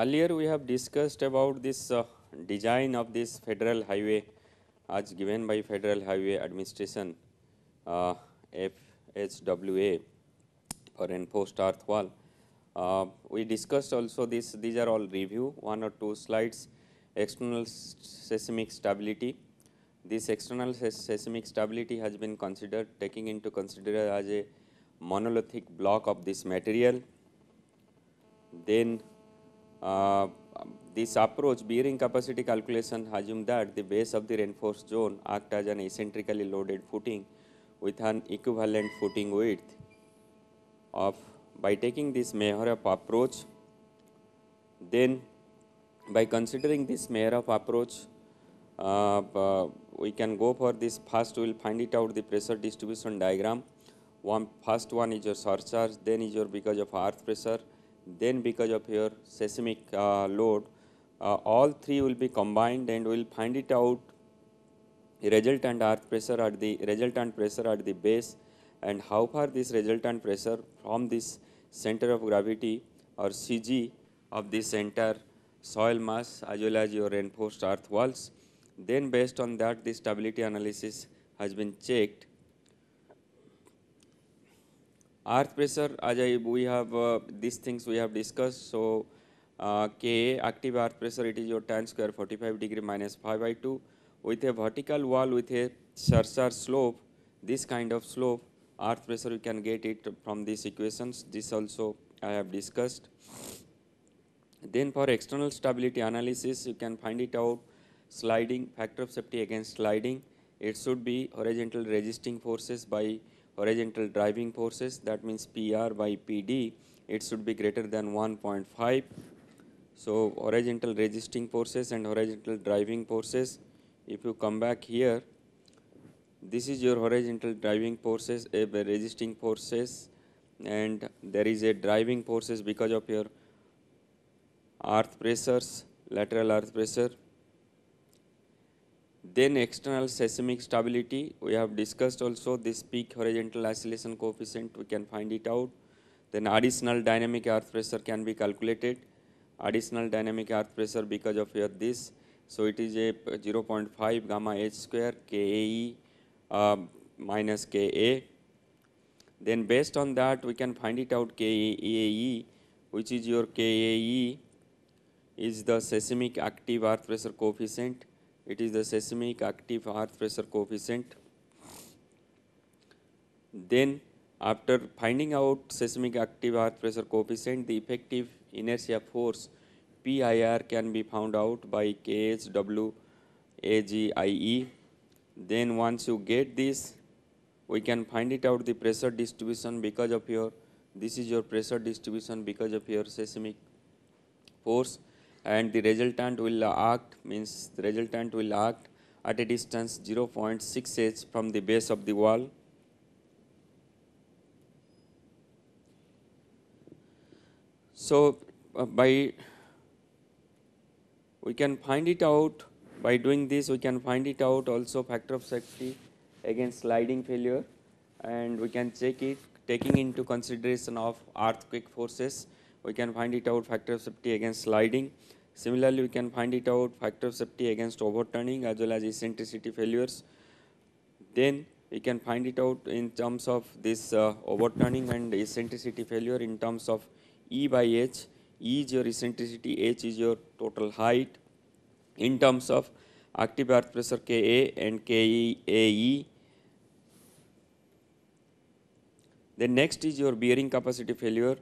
Earlier we have discussed about this uh, design of this federal highway as given by Federal Highway Administration uh, FHWA for enforced earth wall. Uh, we discussed also this these are all review one or two slides external seismic stability. This external seismic stability has been considered taking into consideration as a monolithic block of this material. Then this approach bearing capacity calculation assume that the base of the reinforced zone act as an eccentrically loaded footing with an equivalent footing width of by taking this measure of approach then by considering this measure of approach uh, uh, we can go for this first we will find it out the pressure distribution diagram one first one is your surcharge then is your because of earth pressure then because of your seismic uh, load, uh, all three will be combined and we will find it out resultant earth pressure at the resultant pressure at the base and how far this resultant pressure from this center of gravity or CG of this entire soil mass as well as your reinforced earth walls. Then based on that the stability analysis has been checked earth pressure, as I, we have uh, these things we have discussed. So, uh, active earth pressure, it is your tan square 45 degree minus 5 by 2 with a vertical wall with a Scherzer slope, this kind of slope, earth pressure you can get it from these equations, this also I have discussed. Then for external stability analysis, you can find it out sliding, factor of safety against sliding, it should be horizontal resisting forces by horizontal driving forces that means PR by PD it should be greater than 1.5. So, horizontal resisting forces and horizontal driving forces if you come back here this is your horizontal driving forces a resisting forces and there is a driving forces because of your earth pressures lateral earth pressure then external seismic stability, we have discussed also this peak horizontal oscillation coefficient, we can find it out. Then additional dynamic earth pressure can be calculated, additional dynamic earth pressure because of this. So, it is a 0.5 gamma h square KAE uh, um, minus KA. Then based on that we can find it out KAE which is your KAE is the seismic active earth pressure coefficient it is the seismic active earth pressure coefficient. Then after finding out seismic active earth pressure coefficient, the effective inertia force PIR can be found out by KHWAGIE. Then once you get this, we can find it out the pressure distribution because of your, this is your pressure distribution because of your seismic force and the resultant will act means the resultant will act at a distance 0.6 h from the base of the wall. So, uh, by we can find it out by doing this we can find it out also factor of safety against sliding failure and we can check it taking into consideration of earthquake forces we can find it out factor of safety against sliding Similarly, we can find it out factor of safety against overturning as well as eccentricity failures. Then we can find it out in terms of this uh, overturning and eccentricity failure in terms of E by H. E is your eccentricity, H is your total height. In terms of active earth pressure Ka and KAE. The next is your bearing capacity failure.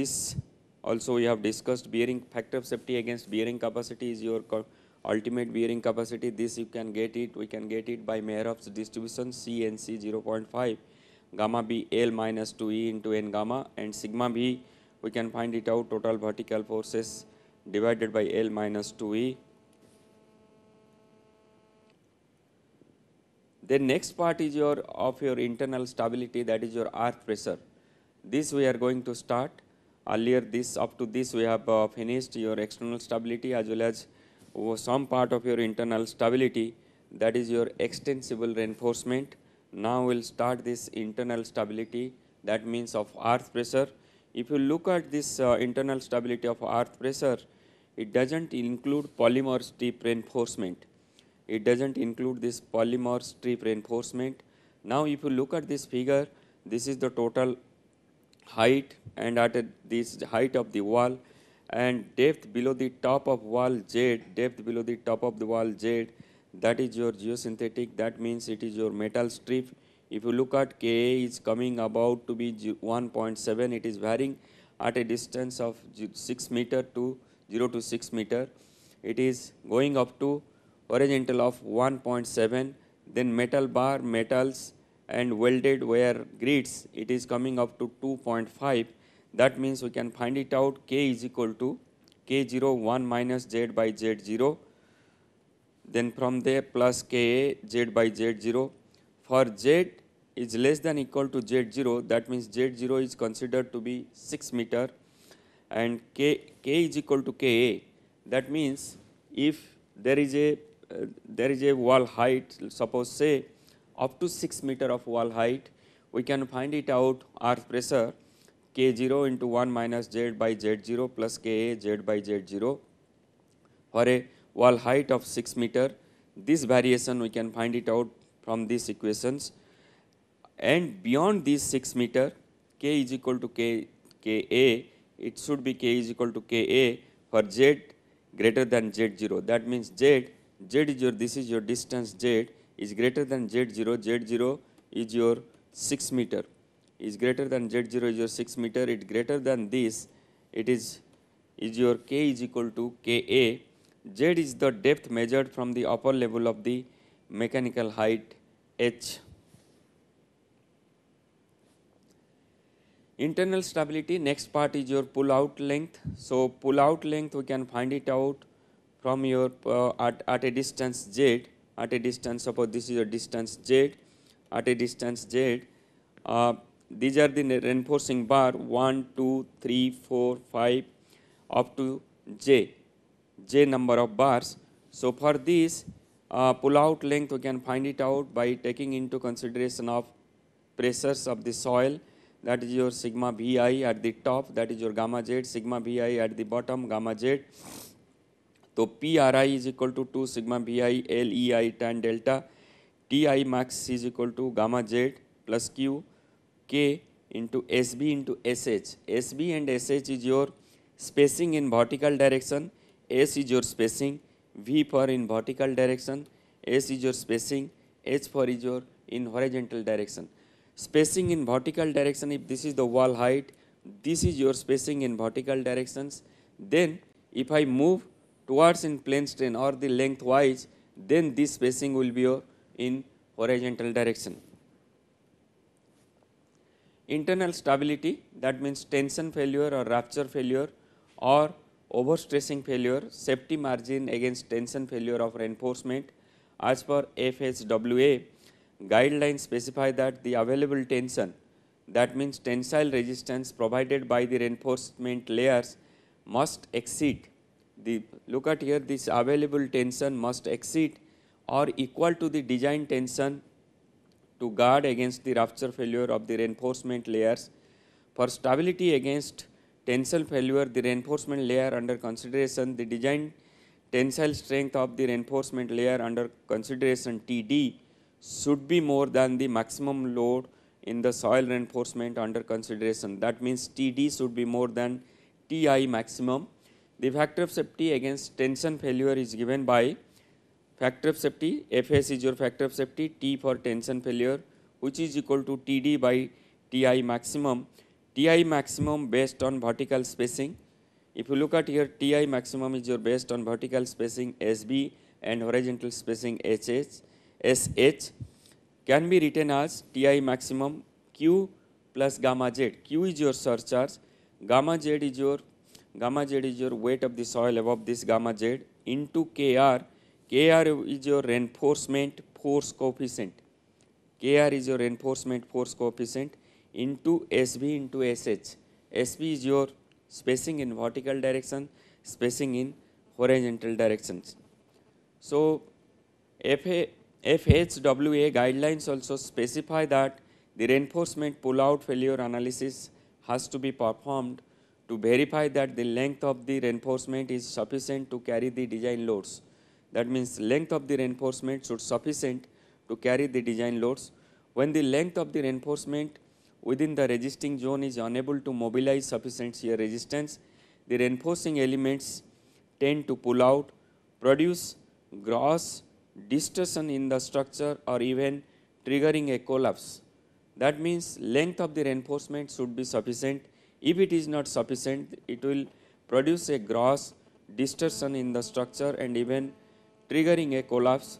This also, we have discussed bearing factor of safety against bearing capacity is your ultimate bearing capacity. This you can get it, we can get it by Meyerhoff's distribution CNC 0.5, gamma B L minus 2E into N gamma and sigma B we can find it out total vertical forces divided by L minus 2E. The next part is your of your internal stability that is your earth pressure. This we are going to start earlier this up to this we have uh, finished your external stability as well as oh, some part of your internal stability that is your extensible reinforcement. Now we'll start this internal stability that means of earth pressure. If you look at this uh, internal stability of earth pressure, it doesn't include polymer strip reinforcement. It doesn't include this polymer strip reinforcement. Now if you look at this figure, this is the total height and at this height of the wall and depth below the top of wall z depth below the top of the wall z that is your geosynthetic that means it is your metal strip if you look at ka is coming about to be 1.7 it is varying at a distance of 6 meter to 0 to 6 meter it is going up to horizontal of 1.7 then metal bar metals and welded wire grids, it is coming up to 2.5. That means we can find it out K is equal to K0 1 minus Z by Z0. Then from there plus Ka Z by Z0. For Z is less than equal to Z0, that means Z0 is considered to be 6 meter and K, K is equal to Ka. That means if there is a uh, there is a wall height, suppose say up to 6 meter of wall height. We can find it out earth pressure k0 into 1 minus z by z0 plus ka z by z0 for a wall height of 6 meter. This variation we can find it out from these equations and beyond this 6 meter k is equal to k ka it should be k is equal to ka for z greater than z0 that means z z is your this is your distance z is greater than Z0, Z0 is your 6 meter, is greater than Z0 is your 6 meter, it greater than this, it is, is your K is equal to Ka, Z is the depth measured from the upper level of the mechanical height H. Internal stability, next part is your pull out length. So, pull out length we can find it out from your uh, at, at a distance Z at a distance, suppose this is a distance z, at a distance z, uh, these are the reinforcing bar 1, 2, 3, 4, 5 up to j, j number of bars. So, for this uh, pull out length we can find it out by taking into consideration of pressures of the soil that is your sigma vi at the top that is your gamma z, sigma vi at the bottom gamma z. तो P R I is equal to two sigma B I L E I tan delta T I max is equal to gamma Z plus Q K into S B into S H S B and S H is your spacing in vertical direction S is your spacing V for in vertical direction S is your spacing H for is your in horizontal direction spacing in vertical direction if this is the wall height this is your spacing in vertical direction then if I move towards in plane strain or the lengthwise, then this spacing will be in horizontal direction. Internal stability that means tension failure or rupture failure or overstressing failure, safety margin against tension failure of reinforcement as per FSWA guidelines specify that the available tension that means tensile resistance provided by the reinforcement layers must exceed the look at here this available tension must exceed or equal to the design tension to guard against the rupture failure of the reinforcement layers. For stability against tensile failure, the reinforcement layer under consideration, the design tensile strength of the reinforcement layer under consideration TD should be more than the maximum load in the soil reinforcement under consideration. That means TD should be more than TI maximum The factor of safety against tension failure is given by factor of safety, Fs is your factor of safety, T for tension failure, which is equal to Td by Ti maximum. Ti maximum based on vertical spacing. If you look at here, Ti maximum is your based on vertical spacing Sb and horizontal spacing Hs. SH can be written as Ti maximum Q plus gamma Z. Q is your surcharge, gamma Z is your gamma z is your weight of the soil above this gamma z into kr, kr is your reinforcement force coefficient, kr is your reinforcement force coefficient into sb into sh, sb is your spacing in vertical direction, spacing in horizontal directions. So, FHWA guidelines also specify that the reinforcement pull-out failure analysis has to be performed to verify that the length of the reinforcement is sufficient to carry the design loads. That means length of the reinforcement should sufficient to carry the design loads. When the length of the reinforcement within the resisting zone is unable to mobilize sufficient shear resistance, the reinforcing elements tend to pull out, produce gross distortion in the structure or even triggering a collapse. That means length of the reinforcement should be sufficient if it is not sufficient, it will produce a gross distortion in the structure and even triggering a collapse.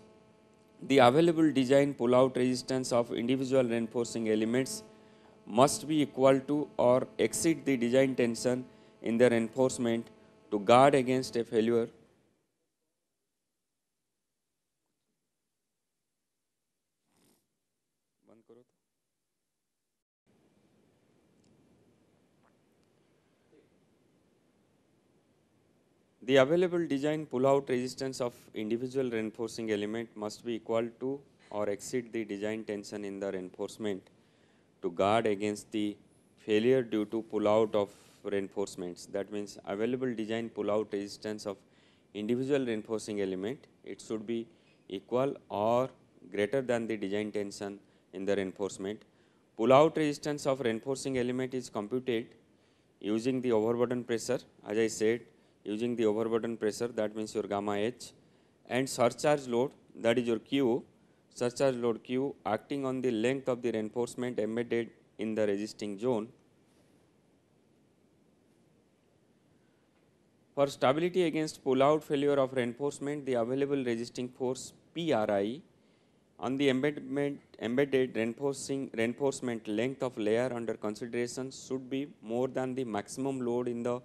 The available design pull-out resistance of individual reinforcing elements must be equal to or exceed the design tension in their reinforcement to guard against a failure. The available design pull-out resistance of individual reinforcing element must be equal to or exceed the design tension in the reinforcement to guard against the failure due to pull-out of reinforcements. That means available design pull-out resistance of individual reinforcing element, it should be equal or greater than the design tension in the reinforcement. Pull-out resistance of reinforcing element is computed using the overburden pressure as I said using the overburden pressure that means your gamma H and surcharge load that is your Q, surcharge load Q acting on the length of the reinforcement embedded in the resisting zone. For stability against pull-out failure of reinforcement, the available resisting force PRI on the embedment, embedded reinforcing reinforcement length of layer under consideration should be more than the maximum load in the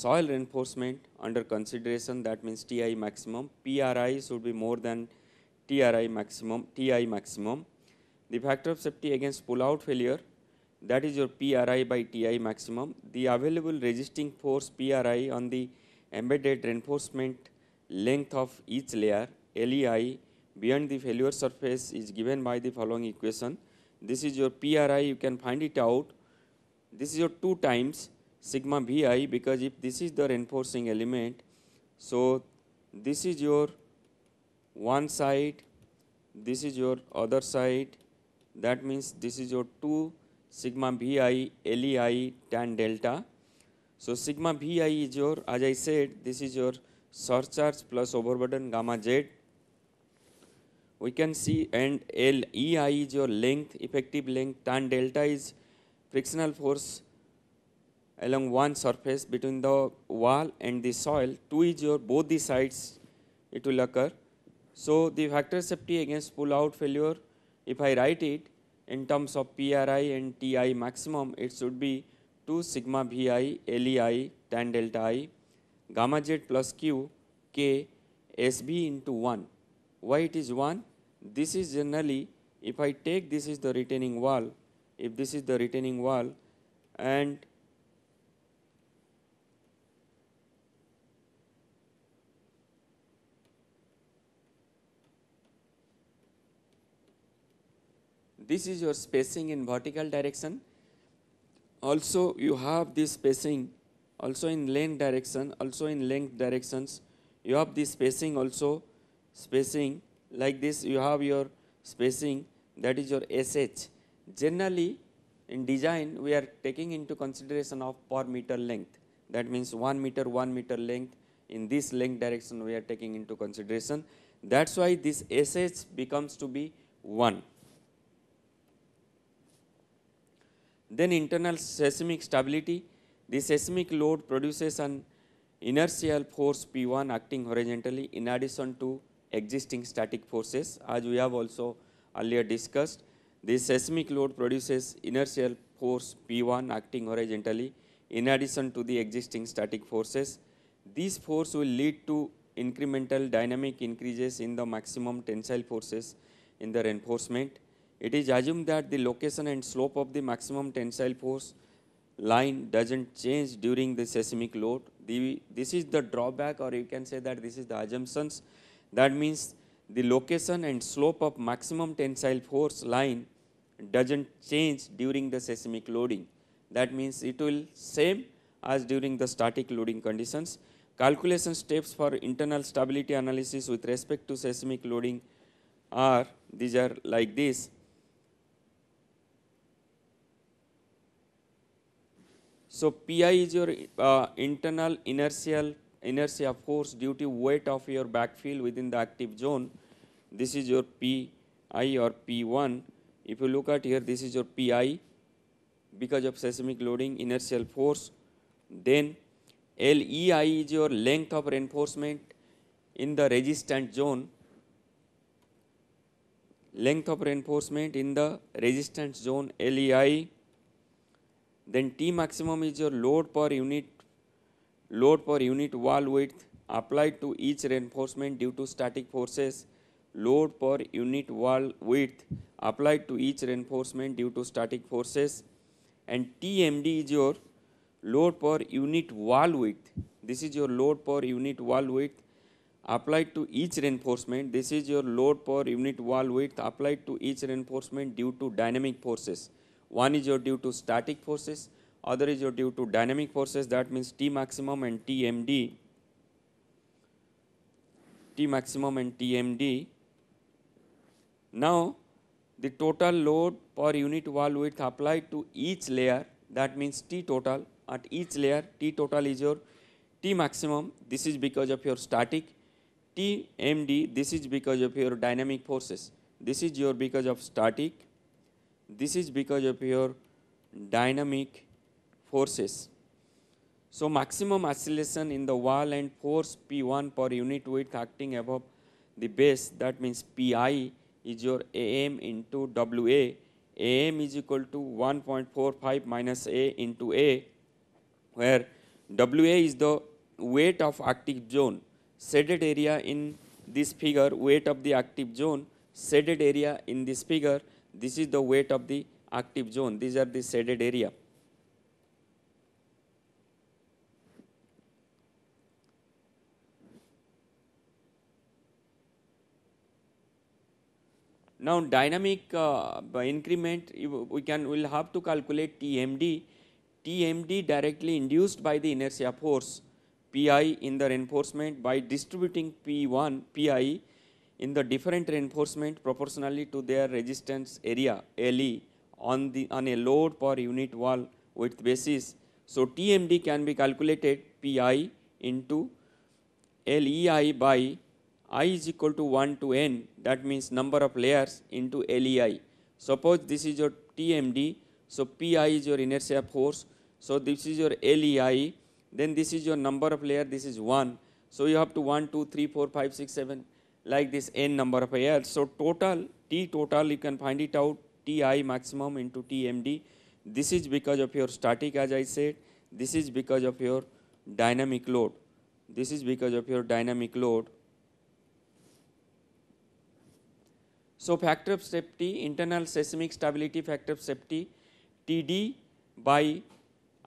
soil reinforcement under consideration that means TI maximum, PRI should be more than TRI maximum, TI maximum. The factor of safety against pull-out failure that is your PRI by TI maximum. The available resisting force PRI on the embedded reinforcement length of each layer LEI beyond the failure surface is given by the following equation. This is your PRI you can find it out. This is your 2 times sigma vi because if this is the reinforcing element so this is your one side this is your other side that means this is your 2 sigma bi lei tan delta so sigma vi is your as i said this is your surcharge plus overburden gamma z we can see and lei is your length effective length tan delta is frictional force along one surface between the wall and the soil to each or both the sides it will occur. So, the factor safety against pull out failure if I write it in terms of PRI and TI maximum it should be 2 sigma VI LEI tan delta I gamma z plus Q K SB into 1. Why it is 1? This is generally if I take this is the retaining wall if this is the retaining wall and This is your spacing in vertical direction. Also, you have this spacing also in length direction, also in length directions. You have this spacing also, spacing like this. You have your spacing that is your SH. Generally, in design, we are taking into consideration of per meter length. That means 1 meter, 1 meter length. In this length direction, we are taking into consideration. That's why this SH becomes to be 1. Then internal seismic stability, the seismic load produces an inertial force P1 acting horizontally in addition to existing static forces as we have also earlier discussed. The seismic load produces inertial force P1 acting horizontally in addition to the existing static forces. These force will lead to incremental dynamic increases in the maximum tensile forces in the reinforcement. It is assumed that the location and slope of the maximum tensile force line doesn't change during the seismic load. The, this is the drawback or you can say that this is the assumptions. That means the location and slope of maximum tensile force line doesn't change during the seismic loading. That means it will same as during the static loading conditions. Calculation steps for internal stability analysis with respect to seismic loading are these are like this. So Pi is your uh, internal inertial inertia force due to weight of your backfield within the active zone. This is your Pi or P1. If you look at here, this is your Pi because of seismic loading inertial force. Then LEI is your length of reinforcement in the resistant zone. Length of reinforcement in the resistance zone LEI then T maximum is your load per unit load per unit wall width applied to each reinforcement due to static forces load per unit wall width applied to each reinforcement due to static forces and TMD is your load per unit wall width this is your load per unit wall width applied to each reinforcement this is your load per unit wall width applied to each reinforcement due to dynamic forces one is your due to static forces, other is your due to dynamic forces that means T maximum and TMD, T maximum and TMD. Now, the total load per unit wall width applied to each layer that means T total at each layer T total is your T maximum this is because of your static TMD. this is because of your dynamic forces this is your because of static this is because of your dynamic forces. So maximum acceleration in the wall and force P1 per unit weight acting above the base that means Pi is your AM into WA. AM is equal to 1.45 minus A into A where WA is the weight of active zone. Shaded area in this figure, weight of the active zone, shaded area in this figure This is the weight of the active zone. These are the shaded area. Now dynamic uh, increment we can will have to calculate TMD. TMD directly induced by the inertia force Pi in the reinforcement by distributing P1 Pi in the different reinforcement proportionally to their resistance area LE on, the, on a load per unit wall width basis. So, TMD can be calculated Pi into LEI by i is equal to 1 to n that means number of layers into LEI. Suppose this is your TMD, so Pi is your inertia force, so this is your LEI, then this is your number of layer, this is 1. So, you have to 1, 2, 3, 4, 5, 6, 7, like this n number of pairs. So, total T total you can find it out T i maximum into T m d. This is because of your static as I said, this is because of your dynamic load, this is because of your dynamic load. So, factor of safety internal seismic stability factor of safety T d by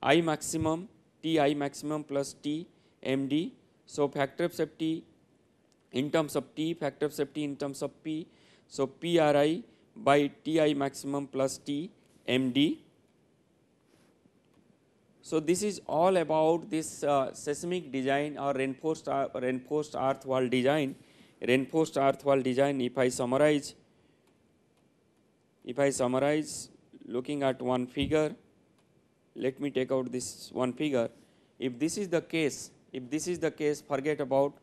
i maximum T i maximum plus T m d. So, factor of safety in terms of T factor of safety in terms of P. So, PRI by Ti maximum plus T MD. So, this is all about this uh, seismic design or reinforced, uh, reinforced earth wall design. Reinforced earth wall design if I summarize, if I summarize looking at one figure, let me take out this one figure. If this is the case, if this is the case forget about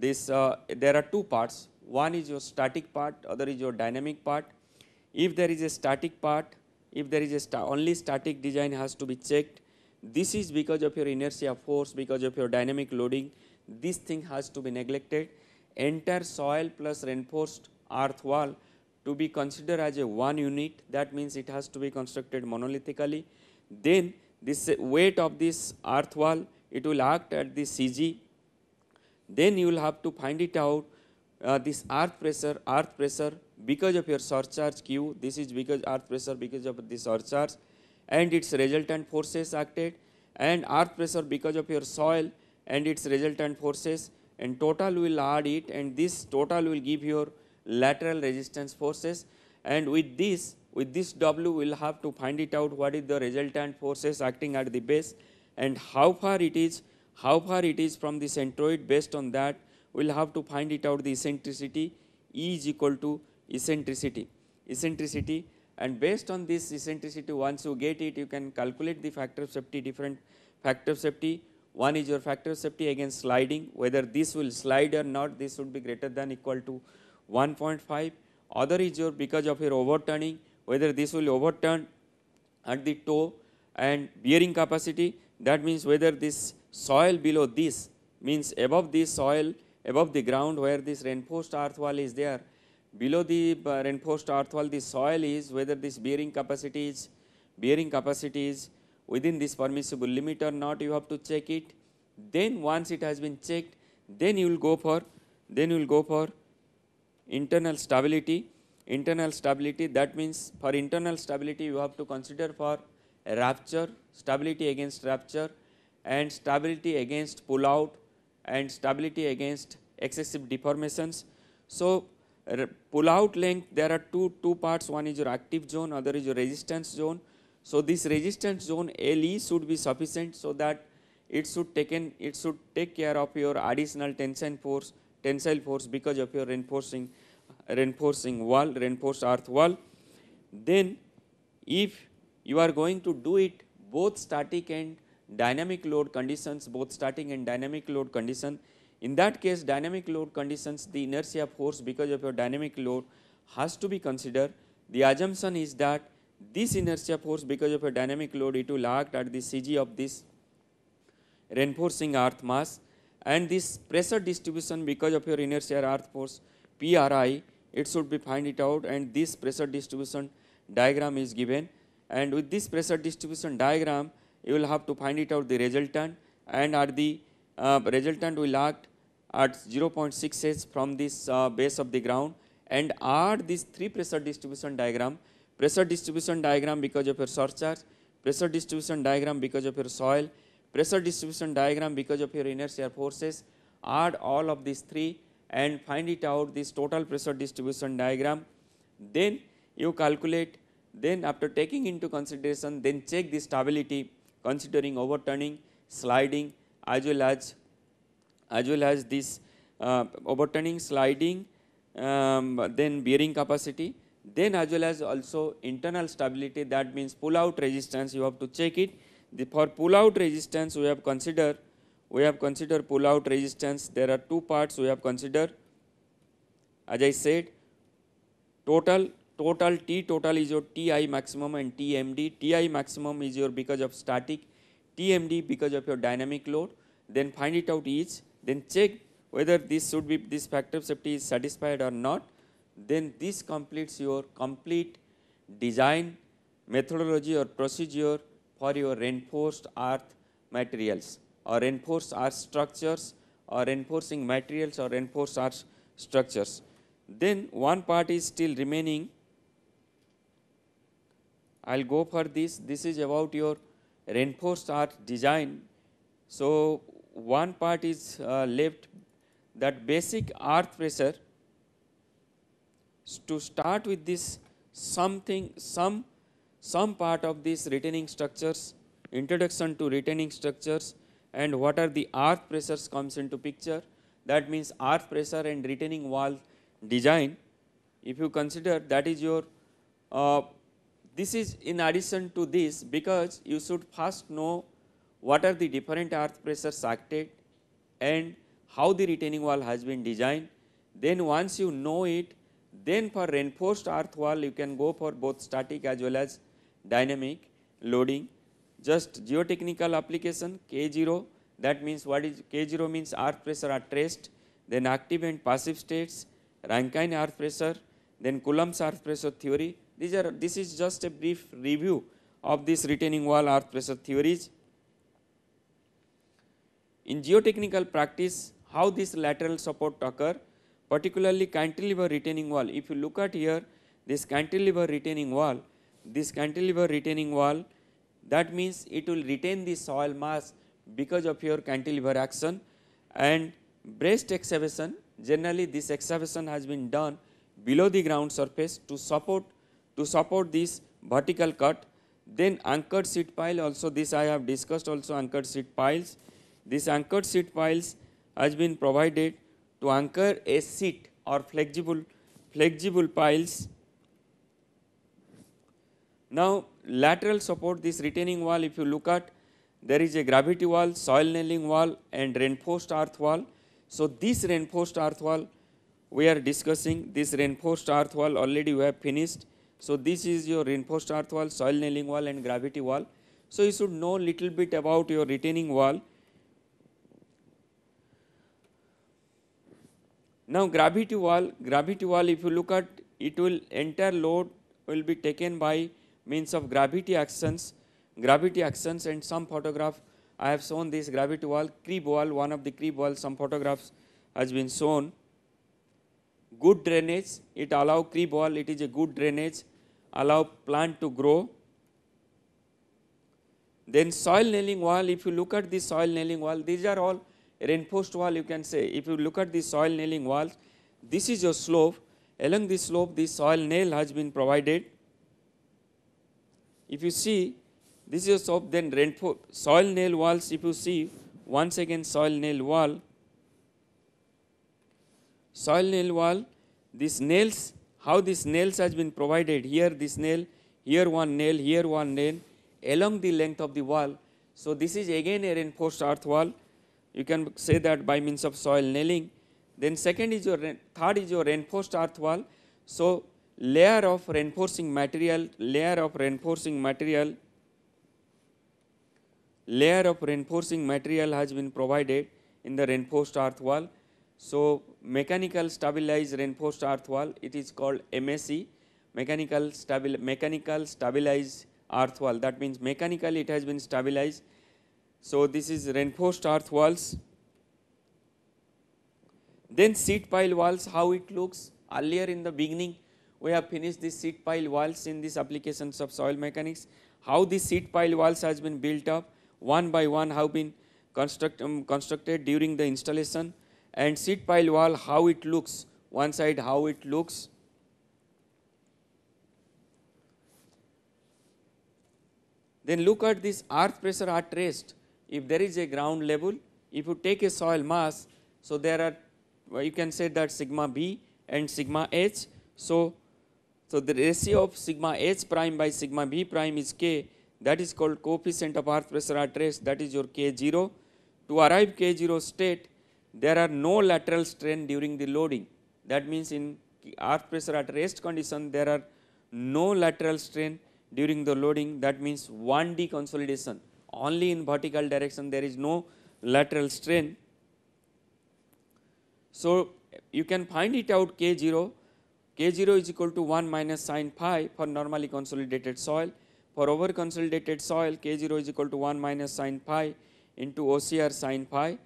this uh, there are two parts one is your static part other is your dynamic part if there is a static part if there is a sta only static design has to be checked this is because of your inertia force because of your dynamic loading this thing has to be neglected entire soil plus reinforced earth wall to be considered as a one unit that means it has to be constructed monolithically then this weight of this earth wall it will act at the CG then you will have to find it out uh, this earth pressure earth pressure because of your surcharge q this is because earth pressure because of the surcharge and its resultant forces acted and earth pressure because of your soil and its resultant forces and total will add it and this total will give your lateral resistance forces and with this with this W we will have to find it out what is the resultant forces acting at the base and how far it is how far it is from the centroid based on that we will have to find it out the eccentricity E is equal to eccentricity, eccentricity and based on this eccentricity once you get it you can calculate the factor of safety different factor of safety one is your factor of safety against sliding whether this will slide or not this would be greater than equal to 1.5 other is your because of your overturning whether this will overturn at the toe and bearing capacity that means whether this soil below this means above this soil, above the ground where this reinforced earth wall is there, below the uh, reinforced earth wall the soil is whether this bearing capacity is, bearing capacity is within this permissible limit or not you have to check it. Then once it has been checked, then you will go for, then you will go for internal stability. Internal stability that means for internal stability you have to consider for rupture, stability against rupture and stability against pull out and stability against excessive deformations. So, pull out length there are two, two parts one is your active zone other is your resistance zone. So, this resistance zone LE should be sufficient so that it should taken it should take care of your additional tension force tensile force because of your reinforcing reinforcing wall reinforced earth wall. Then if you are going to do it both static and dynamic load conditions both starting and dynamic load condition. In that case dynamic load conditions the inertia force because of your dynamic load has to be considered. The assumption is that this inertia force because of a dynamic load it will act at the CG of this reinforcing earth mass and this pressure distribution because of your inertia earth force PRI it should be find it out and this pressure distribution diagram is given and with this pressure distribution diagram you will have to find it out the resultant and at the uh, resultant will act at 0.6 h from this uh, base of the ground and add this 3 pressure distribution diagram, pressure distribution diagram because of your surcharge, pressure distribution diagram because of your soil, pressure distribution diagram because of your inertia forces, add all of these 3 and find it out this total pressure distribution diagram. Then you calculate, then after taking into consideration, then check the stability considering overturning, sliding as well as as well as this uh, overturning, sliding, um, then bearing capacity, then as well as also internal stability that means pull out resistance you have to check it. The for pull out resistance we have considered we have considered pull out resistance there are two parts we have considered as I said total total T total is your Ti maximum and Tmd. Ti maximum is your because of static, Tmd because of your dynamic load. Then find it out each, then check whether this should be this factor of safety is satisfied or not. Then this completes your complete design methodology or procedure for your reinforced earth materials or reinforced earth structures or reinforcing materials or reinforced earth structures. Then one part is still remaining I will go for this. This is about your reinforced arch design. So, one part is uh, left that basic earth pressure to start with this something some some part of this retaining structures introduction to retaining structures and what are the earth pressures comes into picture that means earth pressure and retaining wall design if you consider that is your uh, this is in addition to this because you should first know what are the different earth pressures acted and how the retaining wall has been designed. Then once you know it, then for reinforced earth wall you can go for both static as well as dynamic loading. Just geotechnical application K0 that means what is K0 means earth pressure at rest, then active and passive states, Rankine earth pressure, then Coulomb's earth pressure theory these are, this is just a brief review of these retaining wall earth pressure theories. In geotechnical practice, how this lateral support occur, particularly cantilever retaining wall. If you look at here, this cantilever retaining wall, this cantilever retaining wall, that means it will retain the soil mass because of your cantilever action and breast excavation generally this excavation has been done below the ground surface to support to support this vertical cut. Then anchored seat pile also this I have discussed also anchored seat piles. This anchored seat piles has been provided to anchor a seat or flexible, flexible piles. Now lateral support this retaining wall if you look at there is a gravity wall, soil nailing wall and reinforced earth wall. So this reinforced earth wall we are discussing this reinforced earth wall already we have finished so, this is your reinforced earth wall, soil nailing wall and gravity wall. So, you should know little bit about your retaining wall. Now, gravity wall, gravity wall if you look at it will entire load will be taken by means of gravity actions, gravity actions and some photograph I have shown this gravity wall, crib wall, one of the crib wall some photographs has been shown good drainage, it allow creep wall, it is a good drainage, allow plant to grow. Then soil nailing wall, if you look at the soil nailing wall, these are all reinforced wall you can say. If you look at the soil nailing walls, this is your slope, along the slope the soil nail has been provided. If you see this is your slope then soil nail walls if you see once again soil nail wall soil nail wall, these nails, how these nails has been provided here this nail, here one nail, here one nail along the length of the wall. So, this is again a reinforced earth wall you can say that by means of soil nailing. Then second is your third is your reinforced earth wall. So, layer of reinforcing material, layer of reinforcing material, layer of reinforcing material has been provided in the reinforced earth wall. So, mechanical stabilized reinforced earth wall, it is called MSE, mechanical, stabil mechanical stabilized earth wall. That means mechanically it has been stabilized. So, this is reinforced earth walls. Then seat pile walls, how it looks earlier in the beginning, we have finished this seat pile walls in this applications of soil mechanics. How this seat pile walls has been built up one by one have been construct, um, constructed during the installation and seat pile wall how it looks, one side how it looks. Then look at this earth pressure at rest, if there is a ground level, if you take a soil mass, so there are you can say that sigma b and sigma h. So, so the ratio of sigma h prime by sigma b prime is k that is called coefficient of earth pressure at rest that is your k0. To arrive k0 state there are no lateral strain during the loading. That means in earth pressure at rest condition there are no lateral strain during the loading that means 1D consolidation only in vertical direction there is no lateral strain. So, you can find it out K0, K0 is equal to 1 minus sine phi for normally consolidated soil. For over consolidated soil K0 is equal to 1 minus sine phi into OCR sine phi.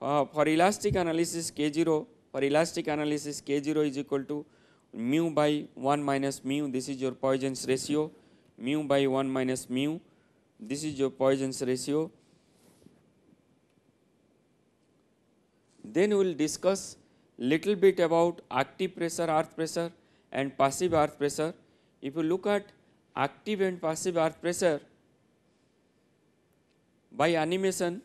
uh, for elastic analysis K0, for elastic analysis K0 is equal to mu by 1 minus mu, this is your Poisson's ratio, mu by 1 minus mu, this is your Poisson's ratio. Then we will discuss little bit about active pressure, earth pressure and passive earth pressure. If you look at active and passive earth pressure by animation,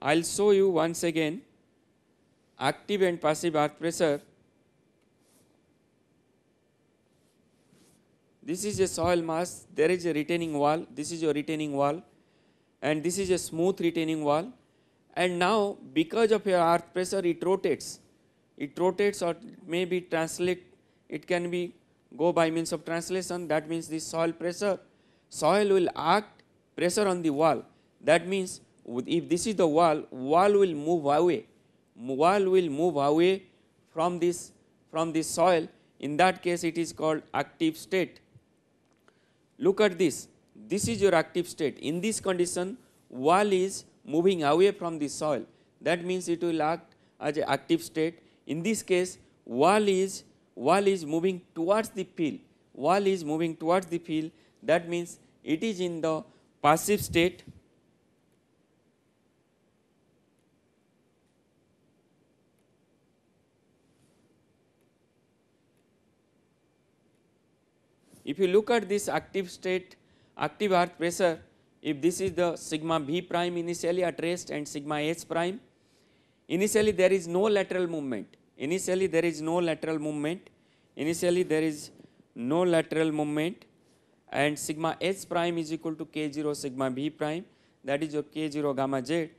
I will show you once again active and passive earth pressure. This is a soil mass, there is a retaining wall, this is your retaining wall and this is a smooth retaining wall and now because of your earth pressure it rotates, it rotates or may be translate, it can be go by means of translation that means the soil pressure, soil will act pressure on the wall that means if this is the wall, wall will move away, wall will move away from this from this soil. In that case, it is called active state. Look at this. This is your active state. In this condition, wall is moving away from the soil. That means it will act as an active state. In this case, wall is wall is moving towards the field. Wall is moving towards the field. That means it is in the passive state If you look at this active state active earth pressure if this is the sigma b prime initially at rest and sigma h prime initially there is no lateral movement initially there is no lateral movement initially there is no lateral movement and sigma h prime is equal to k0 sigma b prime that is your k0 gamma z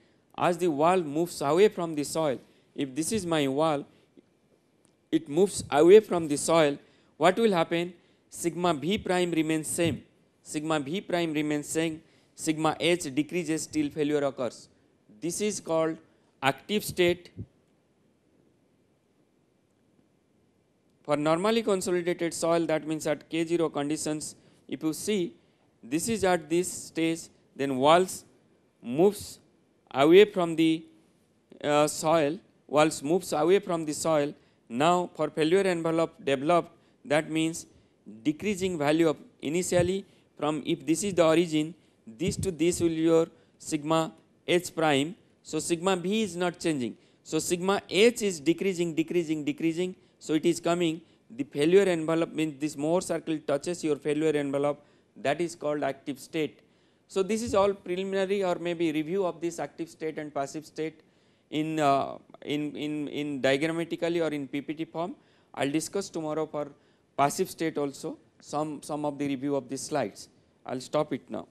as the wall moves away from the soil if this is my wall it moves away from the soil what will happen sigma b prime remains same, sigma b prime remains same, sigma h decreases till failure occurs. This is called active state for normally consolidated soil that means at K0 conditions if you see this is at this stage then walls moves away from the uh, soil, walls moves away from the soil now for failure envelope developed that means decreasing value of initially from if this is the origin this to this will your sigma h prime. So, sigma b is not changing. So, sigma h is decreasing decreasing decreasing. So, it is coming the failure envelope means this more circle touches your failure envelope that is called active state. So, this is all preliminary or maybe review of this active state and passive state in, uh, in, in, in diagrammatically or in PPT form. I will discuss tomorrow for passive state also some, some of the review of these slides. I will stop it now.